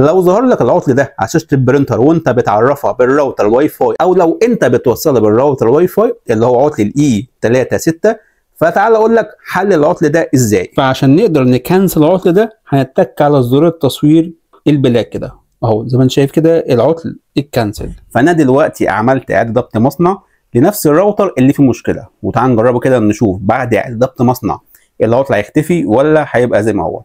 لو ظهر لك العطل ده على شاشه البرينتر وانت بتعرفها بالراوتر الواي فاي او لو انت بتوصلها بالراوتر الواي فاي اللي هو عطل الاي 3 6 فتعال اقول لك حل العطل ده ازاي فعشان نقدر نكنسل العطل ده هنتك على زر التصوير البلاك كده اهو زي ما انت شايف كده العطل اتكنسل فانا دلوقتي عملت اعاده ضبط مصنع لنفس الراوتر اللي فيه مشكله وتعال نجربه كده نشوف بعد اعاده ضبط مصنع العطل هيختفي ولا هيبقى زي ما هو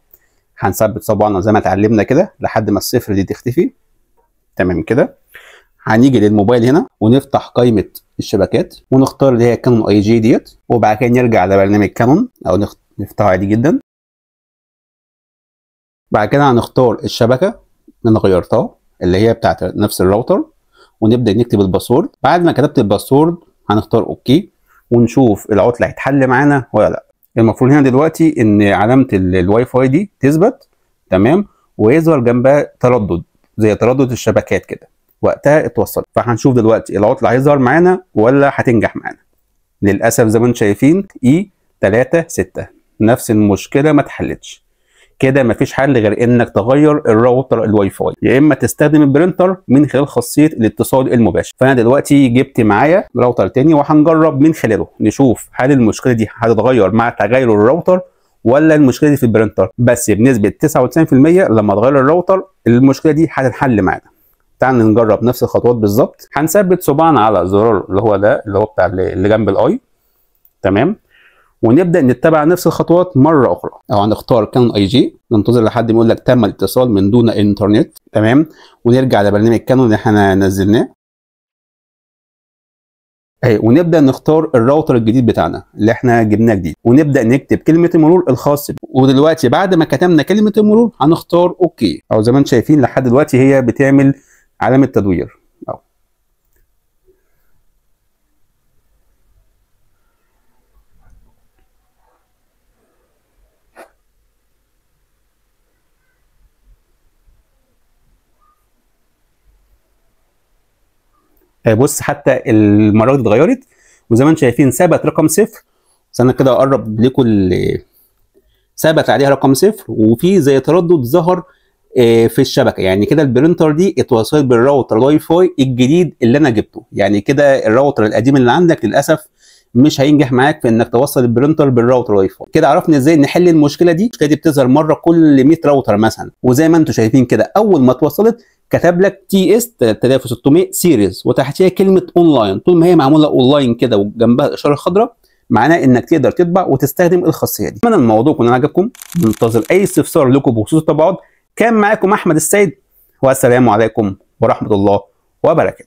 هنثبت صباعنا زي ما اتعلمنا كده لحد ما الصفر دي تختفي تمام كده هنيجي للموبايل هنا ونفتح قائمه الشبكات ونختار اللي هي كانون اي جي ديت وبعد كده نرجع لبرنامج كانون او نفتحه عادي جدا بعد كده هنختار الشبكه اللي انا غيرتها اللي هي بتاعت نفس الراوتر ونبدا نكتب الباسورد بعد ما كتبت الباسورد هنختار اوكي ونشوف العطله هيتحل معانا ولا لا المفروض هنا دلوقتي ان علامه الواي فاي دي تثبت تمام ويظهر جنبها تردد زي تردد الشبكات كده وقتها اتوصل فهنشوف دلوقتي العطل هيظهر معانا ولا هتنجح معانا للاسف زي ما انتم شايفين اي 3 6 نفس المشكله ما اتحلتش كده مفيش حل غير انك تغير الراوتر الواي فاي يا اما تستخدم البرينتر من خلال خاصيه الاتصال المباشر فانا دلوقتي جبت معايا راوتر تاني وهنجرب من خلاله نشوف هل المشكله دي هتتغير مع تغير الراوتر ولا المشكله دي في البرينتر بس بنسبه 99% لما تغير الراوتر المشكله دي هتتحل معانا تعال نجرب نفس الخطوات بالظبط هنثبت صباعنا على الزرار اللي هو ده اللي هو بتاع اللي جنب الاي تمام ونبدا نتبع نفس الخطوات مره اخرى او هنختار كانون اي جي ننتظر لحد ما يقول لك تم الاتصال من دون انترنت تمام ونرجع لبرنامج كانون اللي احنا نزلناه اهي ونبدا نختار الراوتر الجديد بتاعنا اللي احنا جبناه جديد ونبدا نكتب كلمه المرور الخاص ودلوقتي بعد ما كتبنا كلمه المرور هنختار اوكي او زي ما انتم شايفين لحد دلوقتي هي بتعمل علامه تدوير آه، بص حتى المراوح اتغيرت وزي ما انتم شايفين ثبت رقم صفر استنى كده اقرب لكم ثبت عليها رقم صفر وفي زي تردد ظهر آه، في الشبكه يعني كده البرينتر دي اتوصلت بالراوتر الواي فاي الجديد اللي انا جبته يعني كده الراوتر القديم اللي عندك للاسف مش هينجح معاك في انك توصل البرينتر بالراوتر واي فاي كده عرفنا ازاي نحل المشكله دي المشكله دي بتظهر مره كل 100 راوتر مثلا وزي ما انتم شايفين كده اول ما اتوصلت كتب لك تي اس 3600 سيريز وتحتها كلمه اونلاين طول ما هي معموله اونلاين كده وجنبها الاشاره الخضراء معناه انك تقدر تطبع وتستخدم الخاصيه دي. اتمنى الموضوع يكون عجبكم منتظر اي استفسار لكم بخصوص الطبعات كان معاكم احمد السيد والسلام عليكم ورحمه الله وبركاته.